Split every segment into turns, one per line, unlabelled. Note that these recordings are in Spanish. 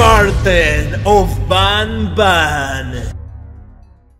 Garden of Ban Ban.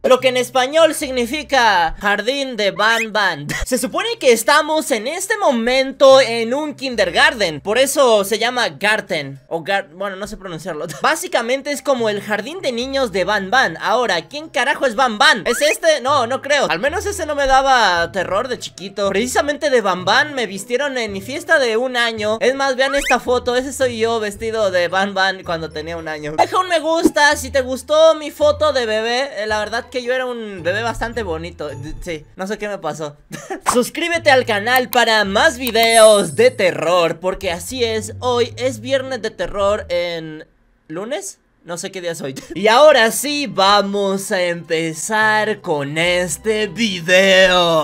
lo que en español significa jardín de Van van Se supone que estamos en este momento en un kindergarten, por eso se llama Garten, o gar bueno, no sé pronunciarlo. Básicamente es como el jardín de niños de Van Van. Ahora, ¿quién carajo es Van Van? ¿Es este? No, no creo. Al menos ese no me daba terror de chiquito. Precisamente de Van Van me vistieron en mi fiesta de un año. Es más, vean esta foto, ese soy yo vestido de Van Van cuando tenía un año. Deja un me gusta si te gustó mi foto de bebé, eh, la verdad que yo era un bebé bastante bonito. Sí, no sé qué me pasó. Suscríbete al canal para más videos de terror, porque así es. Hoy es viernes de terror en... ¿Lunes? No sé qué día hoy y ahora sí, vamos a empezar con este video.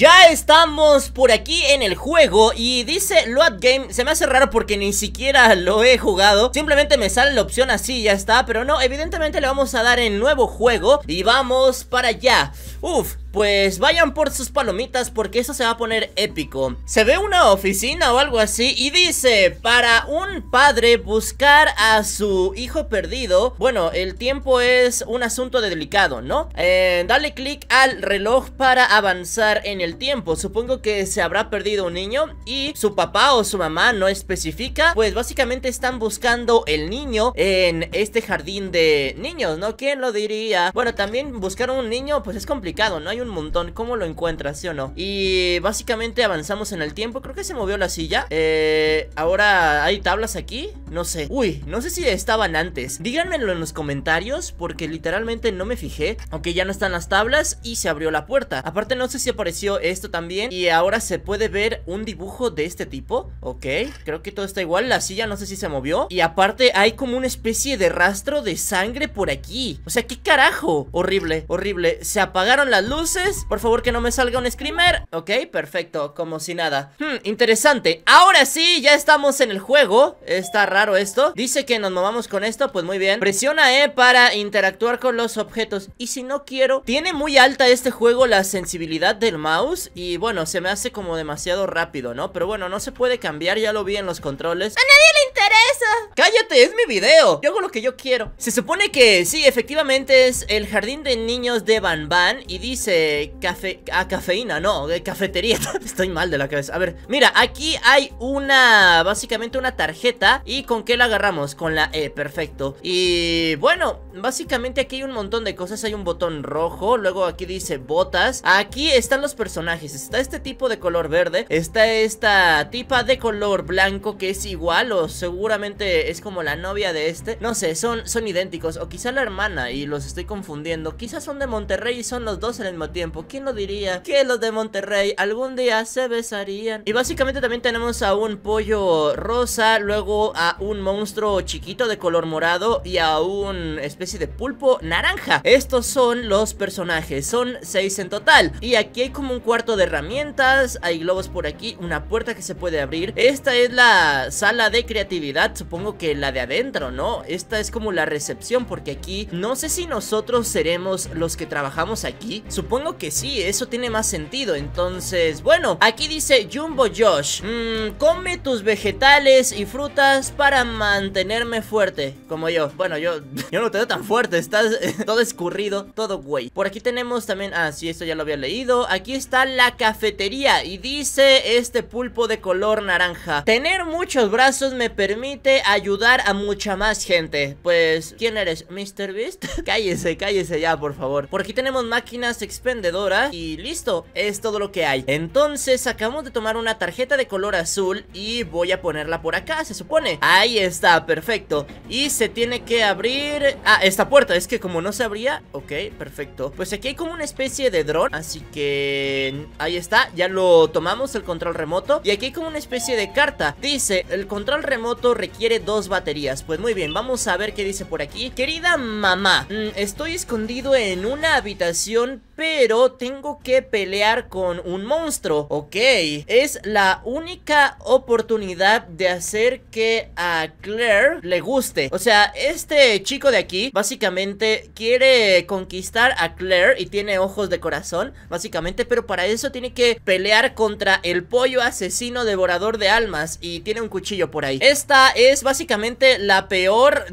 Ya estamos por aquí en el juego y dice Load Game, se me hace raro porque ni siquiera lo he jugado Simplemente me sale la opción así ya está, pero no, evidentemente le vamos a dar en nuevo juego y vamos para allá Uf, pues vayan por sus palomitas porque eso se va a poner épico. Se ve una oficina o algo así y dice, para un padre buscar a su hijo perdido, bueno, el tiempo es un asunto delicado, ¿no? Eh, dale clic al reloj para avanzar en el tiempo. Supongo que se habrá perdido un niño y su papá o su mamá no especifica, pues básicamente están buscando el niño en este jardín de niños, ¿no? ¿Quién lo diría? Bueno, también buscar un niño pues es complicado, ¿no? Hay un montón. ¿Cómo lo encuentras, sí o no? Y básicamente avanzamos en el tiempo. Creo que se movió la silla. Eh, ahora hay tablas aquí. No sé. Uy, no sé si estaban antes. Díganmelo en los comentarios porque literalmente no me fijé. Aunque ya no están las tablas y se abrió la puerta. Aparte no sé si apareció esto también. Y ahora se puede ver un dibujo de este tipo. Ok, creo que todo está igual. La silla no sé si se movió. Y aparte hay como una especie de rastro de sangre por aquí. O sea, ¿qué carajo? Horrible, horrible. Se apagaron las luces por favor que no me salga un screamer. Ok, perfecto, como si nada. Hmm, interesante. Ahora sí, ya estamos en el juego. Está raro esto. Dice que nos movamos con esto, pues muy bien. Presiona E para interactuar con los objetos. Y si no quiero... Tiene muy alta este juego la sensibilidad del mouse. Y bueno, se me hace como demasiado rápido, ¿no? Pero bueno, no se puede cambiar, ya lo vi en los controles. ¡A nadie le interesa! ¡Cállate! ¡Es mi video! Yo hago lo que yo quiero. Se supone que sí, efectivamente es el jardín de niños de Van van Y dice cafe... a ah, cafeína, no, de eh, cafetería Estoy mal de la cabeza, a ver, mira, aquí hay una, básicamente una tarjeta ¿Y con qué la agarramos? Con la E, perfecto Y bueno, básicamente aquí hay un montón de cosas Hay un botón rojo, luego aquí dice botas Aquí están los personajes Está este tipo de color verde Está esta tipa de color blanco Que es igual o seguramente es como la novia de este No sé, son, son idénticos O quizá la hermana y los estoy confundiendo Quizás son de Monterrey y son los dos en el tiempo. ¿Quién lo diría? Que los de Monterrey algún día se besarían. Y básicamente también tenemos a un pollo rosa, luego a un monstruo chiquito de color morado y a una especie de pulpo naranja. Estos son los personajes, son seis en total. Y aquí hay como un cuarto de herramientas, hay globos por aquí, una puerta que se puede abrir. Esta es la sala de creatividad, supongo que la de adentro, ¿no? Esta es como la recepción porque aquí no sé si nosotros seremos los que trabajamos aquí. Supongo supongo que sí, eso tiene más sentido Entonces, bueno, aquí dice Jumbo Josh mmm, Come tus vegetales y frutas para mantenerme fuerte Como yo, bueno, yo, yo no te tan fuerte Estás todo escurrido, todo güey Por aquí tenemos también, ah, sí, esto ya lo había leído Aquí está la cafetería Y dice este pulpo de color naranja Tener muchos brazos me permite ayudar a mucha más gente Pues, ¿quién eres? ¿Mr. Beast? cállese, cállese ya, por favor Por aquí tenemos máquinas expertas y listo, es todo lo que hay. Entonces acabamos de tomar una tarjeta de color azul y voy a ponerla por acá, se supone. Ahí está, perfecto. Y se tiene que abrir... Ah, esta puerta, es que como no se abría... Ok, perfecto. Pues aquí hay como una especie de dron, así que... Ahí está, ya lo tomamos, el control remoto. Y aquí hay como una especie de carta. Dice, el control remoto requiere dos baterías. Pues muy bien, vamos a ver qué dice por aquí. Querida mamá, mm, estoy escondido en una habitación pero tengo que pelear con un monstruo. Ok, es la única oportunidad de hacer que a Claire le guste. O sea, este chico de aquí básicamente quiere conquistar a Claire y tiene ojos de corazón, básicamente, pero para eso tiene que pelear contra el pollo asesino devorador de almas y tiene un cuchillo por ahí. Esta es básicamente la peor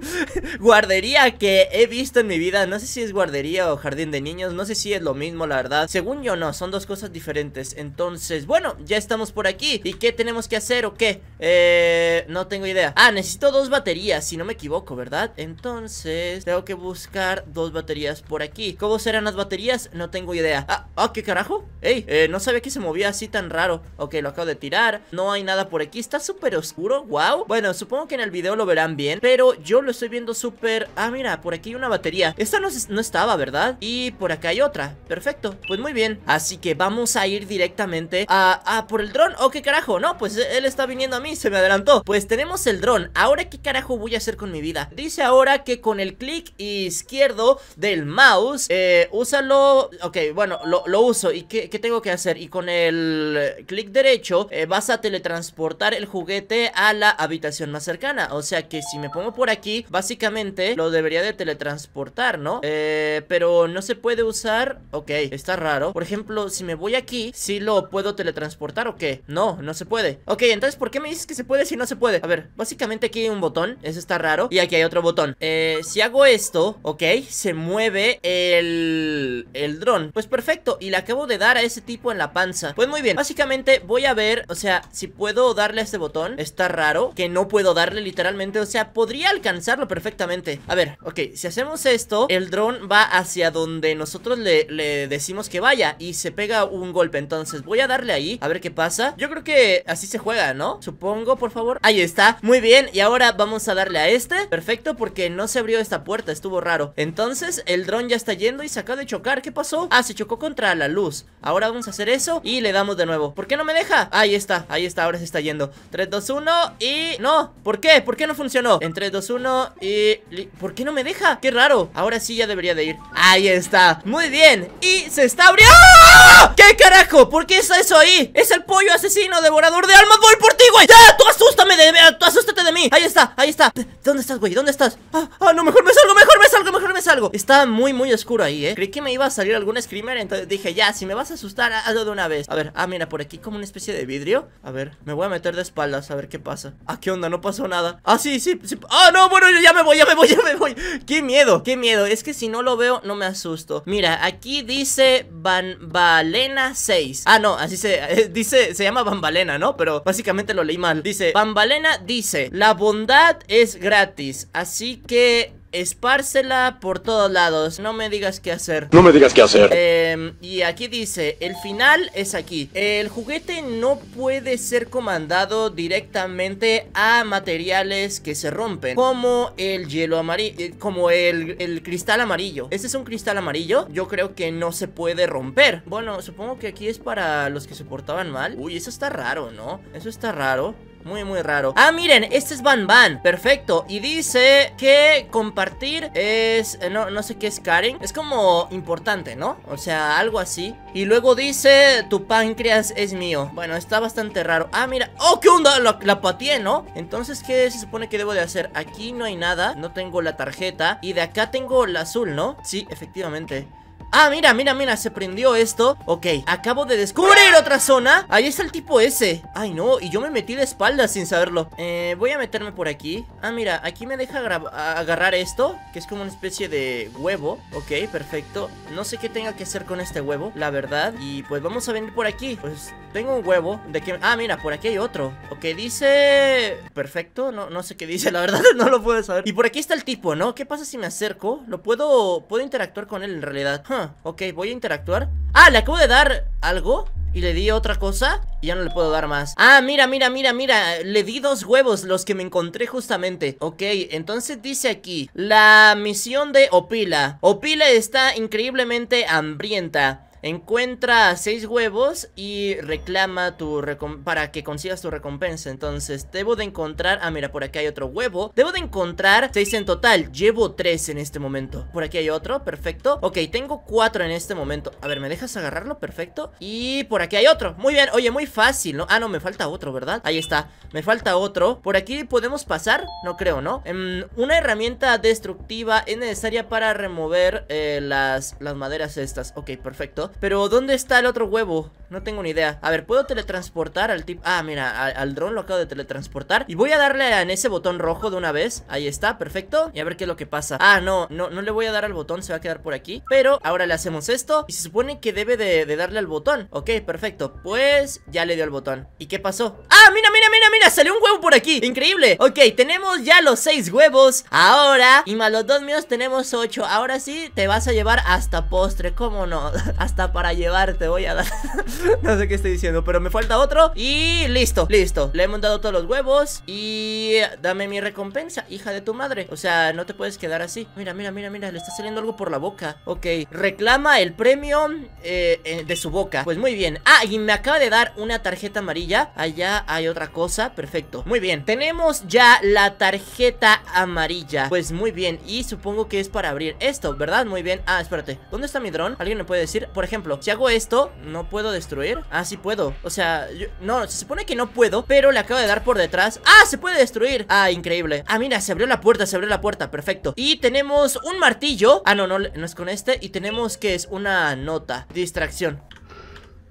guardería que he visto en mi vida. No sé si es guardería o jardín de niños, no sé si es lo mismo, la verdad Según yo no, son dos cosas diferentes Entonces, bueno, ya estamos por aquí ¿Y qué tenemos que hacer o qué? Eh, no tengo idea Ah, necesito dos baterías, si no me equivoco, ¿verdad? Entonces, tengo que buscar dos baterías por aquí ¿Cómo serán las baterías? No tengo idea Ah, ah ¿qué carajo? Ey, eh, no sabía que se movía así tan raro Ok, lo acabo de tirar No hay nada por aquí, está súper oscuro, wow Bueno, supongo que en el video lo verán bien Pero yo lo estoy viendo súper... Ah, mira, por aquí hay una batería Esta no, no estaba, ¿verdad? Y por acá hay otra Perfecto, pues muy bien Así que vamos a ir directamente a, por el dron ¿O oh, qué carajo? No, pues eh, él está viniendo a mí, se me adelantó Pues tenemos el dron Ahora qué carajo voy a hacer con mi vida Dice ahora que con el clic izquierdo del mouse eh, Úsalo, ok, bueno, lo, uso ¿Y qué, tengo que hacer? Y con el clic derecho eh, vas a teletransportar el juguete a la habitación más cercana O sea que si me pongo por aquí, básicamente lo debería de teletransportar, ¿no? Eh, pero no se puede usar usar? Ok, está raro Por ejemplo, si me voy aquí, si lo puedo teletransportar o qué? No, no se puede Ok, entonces, ¿por qué me dices que se puede si no se puede? A ver, básicamente aquí hay un botón Eso está raro Y aquí hay otro botón eh, si hago esto, ok, se mueve el, el dron Pues perfecto, y le acabo de dar a ese tipo en la panza Pues muy bien, básicamente voy a ver, o sea, si puedo darle a este botón Está raro, que no puedo darle literalmente O sea, podría alcanzarlo perfectamente A ver, ok, si hacemos esto, el dron va hacia donde nos nosotros le, decimos que vaya y se pega un golpe. Entonces voy a darle ahí, a ver qué pasa. Yo creo que así se juega, ¿no? Supongo, por favor. Ahí está, muy bien. Y ahora vamos a darle a este. Perfecto, porque no se abrió esta puerta, estuvo raro. Entonces el dron ya está yendo y se acaba de chocar. ¿Qué pasó? Ah, se chocó contra la luz. Ahora vamos a hacer eso y le damos de nuevo. ¿Por qué no me deja? Ahí está, ahí está, ahora se está yendo. 3, 2, 1 y... No, ¿por qué? ¿Por qué no funcionó? En 3, 2, 1 y... ¿Por qué no me deja? Qué raro. Ahora sí ya debería de ir. Ahí está. Muy bien, y se está abriendo ¡Ah! ¿Qué carajo? ¿Por qué está eso ahí? Es el pollo asesino, devorador de almas Voy por ti, güey, ya, tú asustame! de Tú asústate de mí, ahí está, ahí está ¿Dónde estás, güey? ¿Dónde estás? Ah, ah, no, mejor me salgo, mejor me salgo, mejor me salgo Está muy, muy oscuro ahí, eh Creí que me iba a salir algún screamer, entonces dije, ya, si me vas a asustar Hazlo de una vez, a ver, ah, mira, por aquí como una especie de vidrio A ver, me voy a meter de espaldas A ver qué pasa, ah, qué onda, no pasó nada Ah, sí, sí, sí, ah, no, bueno, ya me voy, ya me voy, ya me voy Qué miedo, qué miedo, es que si no lo veo, no me asusto Mira, aquí dice Bambalena 6 Ah, no, así se dice, se llama Bambalena, ¿no? Pero básicamente lo leí mal Dice, Bambalena dice, la bondad es gratis Así que Espársela por todos lados. No me digas qué hacer. No me digas qué hacer. Em, y aquí dice, el final es aquí. El juguete no puede ser comandado directamente a materiales que se rompen. Como el hielo amarillo. Eh, como el, el, cristal amarillo. Este es un cristal amarillo. Yo creo que no se puede romper. Bueno, supongo que aquí es para los que se portaban mal. Uy, eso está raro, ¿no? Eso está raro muy muy raro Ah, miren, este es Van Van, perfecto Y dice que compartir es... Eh, no, no sé qué es Karen Es como importante, ¿no? O sea, algo así Y luego dice, tu páncreas es mío Bueno, está bastante raro Ah, mira, oh, qué onda, la, la ¿no? Entonces, ¿qué se supone que debo de hacer? Aquí no hay nada, no tengo la tarjeta Y de acá tengo la azul, ¿no? Sí, efectivamente Ah, mira, mira, mira, se prendió esto Ok, acabo de descubrir otra zona Ahí está el tipo ese Ay, no, y yo me metí de espalda sin saberlo Eh, voy a meterme por aquí Ah, mira, aquí me deja agarrar esto Que es como una especie de huevo Ok, perfecto No sé qué tenga que hacer con este huevo, la verdad Y pues vamos a venir por aquí Pues tengo un huevo de que... Ah, mira, por aquí hay otro Ok, dice... Perfecto, no, no sé qué dice, la verdad no lo puedo saber Y por aquí está el tipo, ¿no? ¿Qué pasa si me acerco? ¿Lo puedo... puedo interactuar con él en realidad? ok, voy a interactuar Ah, le acabo de dar algo y le di otra cosa y ya no le puedo dar más Ah, mira, mira, mira, mira Le di dos huevos, los que me encontré justamente Ok, entonces dice aquí La misión de Opila Opila está increíblemente hambrienta Encuentra seis huevos y reclama tu para que consigas tu recompensa. Entonces, debo de encontrar... Ah, mira, por aquí hay otro huevo. Debo de encontrar seis en total. Llevo tres en este momento. Por aquí hay otro, perfecto. Ok, tengo cuatro en este momento. A ver, ¿me dejas agarrarlo? Perfecto. Y por aquí hay otro. Muy bien, oye, muy fácil, ¿no? Ah, no, me falta otro, ¿verdad? Ahí está, me falta otro. Por aquí podemos pasar, no creo, ¿no? Em, una herramienta destructiva es necesaria para remover eh, las, las maderas estas. Ok, perfecto. Pero ¿dónde está el otro huevo? No tengo ni idea. A ver, ¿puedo teletransportar al tipo? Ah, mira, al, dron lo acabo de teletransportar. Y voy a darle en ese botón rojo de una vez. Ahí está, perfecto. Y a ver qué es lo que pasa. Ah, no, no, no le voy a dar al botón, se va a quedar por aquí. Pero ahora le hacemos esto. Y se supone que debe de, de darle al botón. Ok, perfecto. Pues ya le dio al botón. ¿Y qué pasó? ¡Ah, mira, mira, mira! mira, salió un huevo por aquí Increíble Ok, tenemos ya los seis huevos Ahora Y más los dos míos tenemos ocho Ahora sí, te vas a llevar hasta postre ¿Cómo no? hasta para llevar te voy a dar No sé qué estoy diciendo Pero me falta otro Y listo, listo Le hemos dado todos los huevos Y dame mi recompensa Hija de tu madre O sea, no te puedes quedar así Mira, mira, mira, mira Le está saliendo algo por la boca Ok Reclama el premio eh, eh, de su boca Pues muy bien Ah, y me acaba de dar una tarjeta amarilla Allá hay otra cosa perfecto Muy bien, tenemos ya la tarjeta amarilla Pues muy bien, y supongo que es para abrir esto, ¿verdad? Muy bien, ah, espérate ¿Dónde está mi dron? ¿Alguien me puede decir? Por ejemplo, si hago esto, ¿no puedo destruir? Ah, sí puedo, o sea, no, se supone que no puedo Pero le acabo de dar por detrás ¡Ah, se puede destruir! Ah, increíble Ah, mira, se abrió la puerta, se abrió la puerta, perfecto Y tenemos un martillo Ah, no, no, no es con este Y tenemos que es una nota Distracción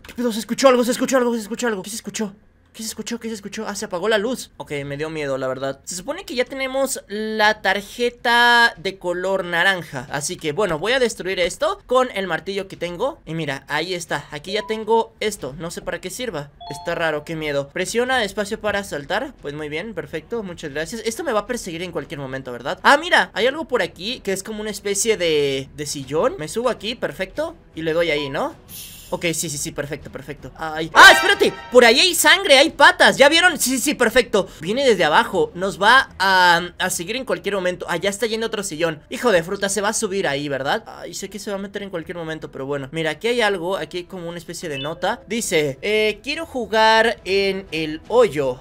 ¿Qué pedo? ¿Se escuchó algo? ¿Se escuchó algo? ¿Se escuchó algo? ¿Qué se escuchó? ¿Qué se escuchó? ¿Qué se escuchó? Ah, se apagó la luz. Ok, me dio miedo, la verdad. Se supone que ya tenemos la tarjeta de color naranja. Así que, bueno, voy a destruir esto con el martillo que tengo. Y mira, ahí está. Aquí ya tengo esto. No sé para qué sirva. Está raro, qué miedo. Presiona espacio para saltar. Pues muy bien, perfecto. Muchas gracias. Esto me va a perseguir en cualquier momento, ¿verdad? Ah, mira, hay algo por aquí que es como una especie de, de sillón. Me subo aquí, perfecto. Y le doy ahí, ¿no? Ok, sí, sí, sí, perfecto, perfecto Ay. ¡Ah, espérate! Por ahí hay sangre, hay patas ¿Ya vieron? Sí, sí, sí, perfecto Viene desde abajo Nos va a, a seguir en cualquier momento Allá está yendo otro sillón Hijo de fruta, se va a subir ahí, ¿verdad? Ay, sé que se va a meter en cualquier momento, pero bueno Mira, aquí hay algo Aquí hay como una especie de nota Dice, eh, quiero jugar en el hoyo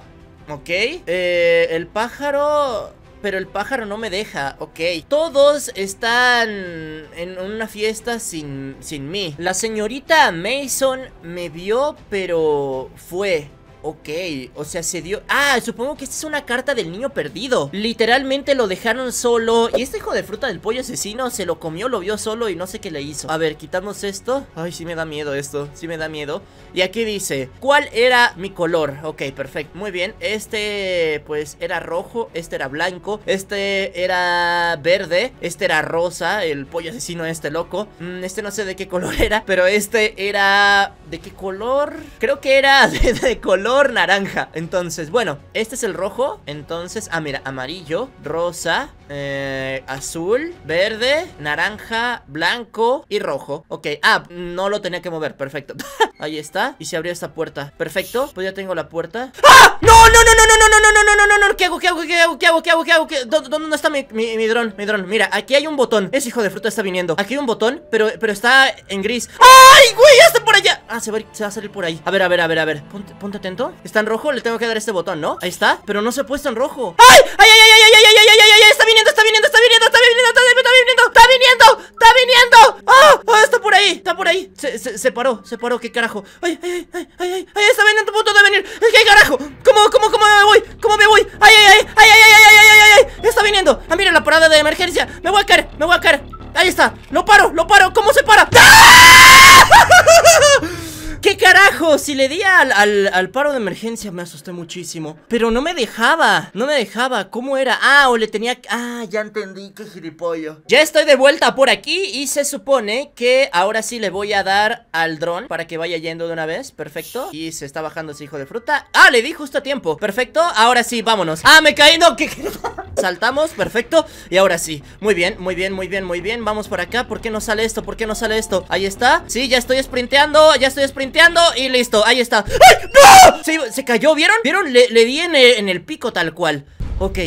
¿Ok? Eh, el pájaro pero el pájaro no me deja, ok. Todos están en una fiesta sin, sin mí. La señorita Mason me vio, pero fue. Ok, o sea, se dio... Ah, supongo que esta es una carta del niño perdido Literalmente lo dejaron solo Y este hijo de fruta del pollo asesino se lo comió, lo vio solo y no sé qué le hizo A ver, quitamos esto Ay, sí me da miedo esto, sí me da miedo Y aquí dice, ¿cuál era mi color? Ok, perfecto, muy bien Este, pues, era rojo, este era blanco Este era verde, este era rosa El pollo asesino este loco mm, Este no sé de qué color era, pero este era... ¿De qué color? Creo que era de color naranja Entonces, bueno, este es el rojo Entonces, ah, mira, amarillo, rosa azul, verde, naranja, blanco y rojo Ok, ah, no lo tenía que mover, perfecto Ahí está, y se abrió esta puerta Perfecto, pues ya tengo la puerta ¡Ah! ¡No, no, no, no, no, no, no, no, no, no, no, no! ¿Qué hago, qué hago, qué hago, qué hago, qué hago, qué hago? Qué... ¿Dónde está mi, mi, dron? Mi dron, mira, aquí hay un botón Ese hijo de fruta está viniendo Aquí hay un botón, pero, pero está en gris ¡Ay, güey! ¡Ya está por allá! Ah, se va, se va a salir por ahí A ver, a ver, a ver, a ver Ponte, ponte atento Está en rojo, le tengo que dar este botón, ¿no? Ahí está, pero no se ha puesto en rojo ¡Ay! ¡Ay, ay, ay, ay, ay, ay, ay, ay, ay! ¡Está viniendo, está viniendo, está viniendo, está viniendo, está viniendo, está viniendo, está viniendo! ¡Oh! ¡Oh, está por ahí! ¡Está por ahí! Se, se, paró, se paró, ¡qué carajo! ¡Ay, ay, ay, ay, ay! ay está viniendo a punto de venir! ¡Qué carajo! ¿Cómo, cómo, cómo me voy? ¿Cómo me voy? ¡Ay, ay, ay, ay, ay, ay, ay, ay, ay! ¡Está viniendo! ¡Ah, mira la parada de emergencia! ¡Me voy a caer, me voy a caer! Ahí está, lo paro, si le di al, paro de emergencia me asusté muchísimo. Pero no me dejaba, no me dejaba. ¿Cómo era? Ah, o le tenía... Ah, ya entendí, qué gilipollo. Ya estoy de vuelta por aquí y se supone que ahora sí le voy a dar al dron para que vaya yendo de una vez. Perfecto. Y se está bajando ese hijo de fruta. Ah, le di justo a tiempo. Perfecto, ahora sí, vámonos. Ah, me caí, no, que... Saltamos, perfecto. Y ahora sí. Muy bien, muy bien, muy bien, muy bien. Vamos por acá. ¿Por qué no sale esto? ¿Por qué no sale esto? Ahí está. Sí, ya estoy sprinteando, ya estoy sprinteando y listo ahí está no! Se, cayó, ¿vieron? ¿Vieron? Le, le di en el, en el pico tal cual Ok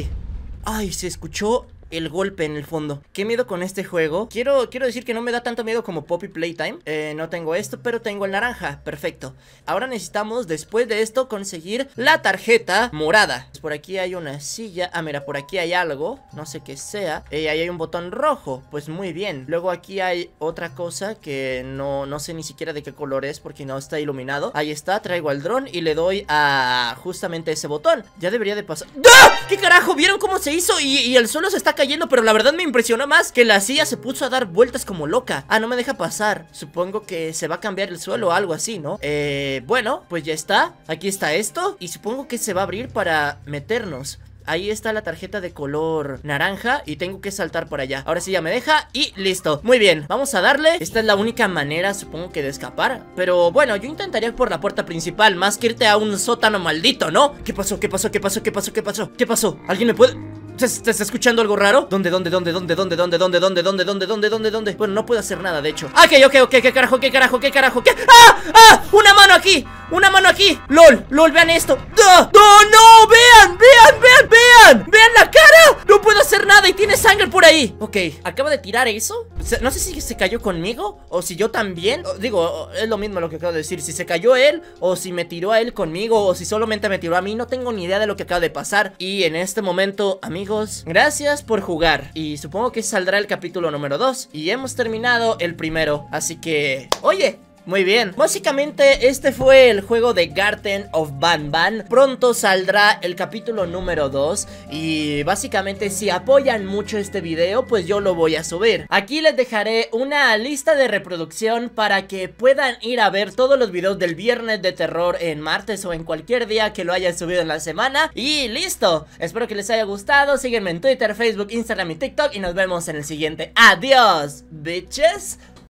Ay, se escuchó el golpe en el fondo. Qué miedo con este juego. Quiero, quiero decir que no me da tanto miedo como Poppy Playtime. Eh, no tengo esto, pero tengo el naranja. Perfecto. Ahora necesitamos, después de esto, conseguir la tarjeta morada. Por aquí hay una silla. Ah, mira, por aquí hay algo. No sé qué sea. Eh, ahí hay un botón rojo. Pues muy bien. Luego aquí hay otra cosa que no, no sé ni siquiera de qué color es porque no está iluminado. Ahí está, traigo al dron y le doy a justamente ese botón. Ya debería de pasar. ¡Ah! ¿Qué carajo? ¿Vieron cómo se hizo? Y, y el suelo se está cayendo. Yendo, pero la verdad me impresionó más que la silla se puso a dar vueltas como loca. Ah, no me deja pasar. Supongo que se va a cambiar el suelo o algo así, ¿no? Eh, bueno, pues ya está. Aquí está esto. Y supongo que se va a abrir para meternos. Ahí está la tarjeta de color naranja y tengo que saltar por allá. Ahora sí ya me deja y listo. Muy bien, vamos a darle. Esta es la única manera, supongo que de escapar. Pero bueno, yo intentaría ir por la puerta principal, más que irte a un sótano maldito, ¿no? ¿Qué pasó? ¿Qué pasó? ¿Qué pasó? ¿Qué pasó? ¿Qué pasó? ¿Qué pasó? ¿Alguien me puede...? ¿Estás está escuchando algo raro? ¿Dónde, dónde, dónde, dónde, dónde, dónde, dónde, dónde, dónde, dónde, dónde, dónde, dónde? Bueno, no puedo hacer nada, de hecho. Ok, ok, ok, qué carajo, qué carajo, qué carajo, qué. ¡Ah! ¡Ah! ¡Una mano aquí! Una mano aquí LOL, LOL, vean esto ¡No, no, no! ¡Vean, vean, vean, vean! ¡Vean la cara! ¡No puedo hacer nada y tiene sangre por ahí! Ok, acaba de tirar eso No sé si se cayó conmigo o si yo también oh, Digo, oh, es lo mismo lo que acabo de decir Si se cayó él o si me tiró a él conmigo O si solamente me tiró a mí No tengo ni idea de lo que acaba de pasar Y en este momento, amigos, gracias por jugar Y supongo que saldrá el capítulo número 2 Y hemos terminado el primero Así que... ¡Oye! Muy bien, básicamente este fue el juego de Garten of Ban. Pronto saldrá el capítulo número 2 Y básicamente si apoyan mucho este video pues yo lo voy a subir Aquí les dejaré una lista de reproducción para que puedan ir a ver todos los videos del viernes de terror en martes o en cualquier día que lo hayan subido en la semana Y listo, espero que les haya gustado, síguenme en Twitter, Facebook, Instagram y TikTok Y nos vemos en el siguiente, adiós bitches